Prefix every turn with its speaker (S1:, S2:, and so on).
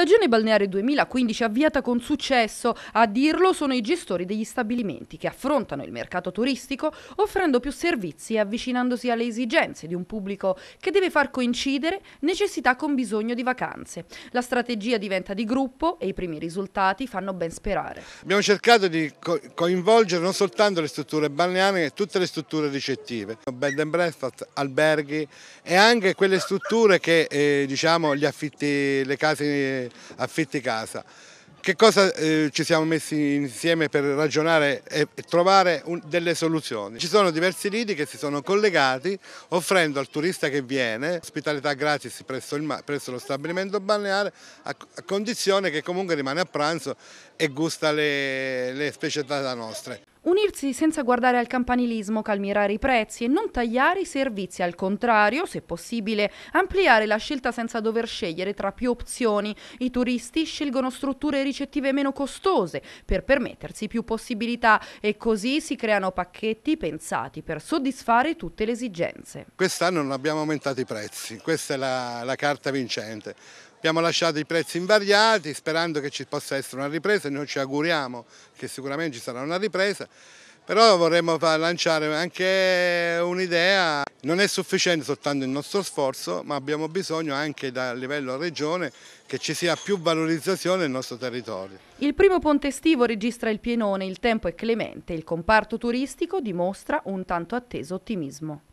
S1: Stagione balneare 2015 avviata con successo, a dirlo sono i gestori degli stabilimenti che affrontano il mercato turistico offrendo più servizi e avvicinandosi alle esigenze di un pubblico che deve far coincidere necessità con bisogno di vacanze. La strategia diventa di gruppo e i primi risultati fanno ben sperare.
S2: Abbiamo cercato di co coinvolgere non soltanto le strutture balneari, ma tutte le strutture ricettive, bed and breakfast, alberghi e anche quelle strutture che eh, diciamo, gli affitti, le case affetti casa. Che cosa eh, ci siamo messi insieme per ragionare e, e trovare un, delle soluzioni? Ci sono diversi lidi che si sono collegati offrendo al turista che viene ospitalità gratis presso, il, presso lo stabilimento balneare a, a, condizione che comunque rimane a pranzo e gusta le, le specialità nostre.
S1: Unirsi senza guardare al campanilismo, calmierare i prezzi e non tagliare i servizi, al contrario, se possibile, ampliare la scelta senza dover scegliere tra più opzioni. I turisti scelgono strutture ricettive meno costose per permettersi più possibilità e così si creano pacchetti pensati per soddisfare tutte le esigenze.
S2: Quest'anno non abbiamo aumentato i prezzi, questa è la, la carta vincente. Abbiamo lasciato i prezzi invariati sperando che ci possa essere una ripresa, noi ci auguriamo che sicuramente ci sarà una ripresa, però vorremmo lanciare anche un'idea, non è sufficiente soltanto il nostro sforzo, ma abbiamo bisogno anche da livello regione che ci sia più valorizzazione nel nostro territorio.
S1: Il primo ponte estivo registra il pienone, il tempo è clemente, il comparto turistico dimostra un tanto atteso ottimismo.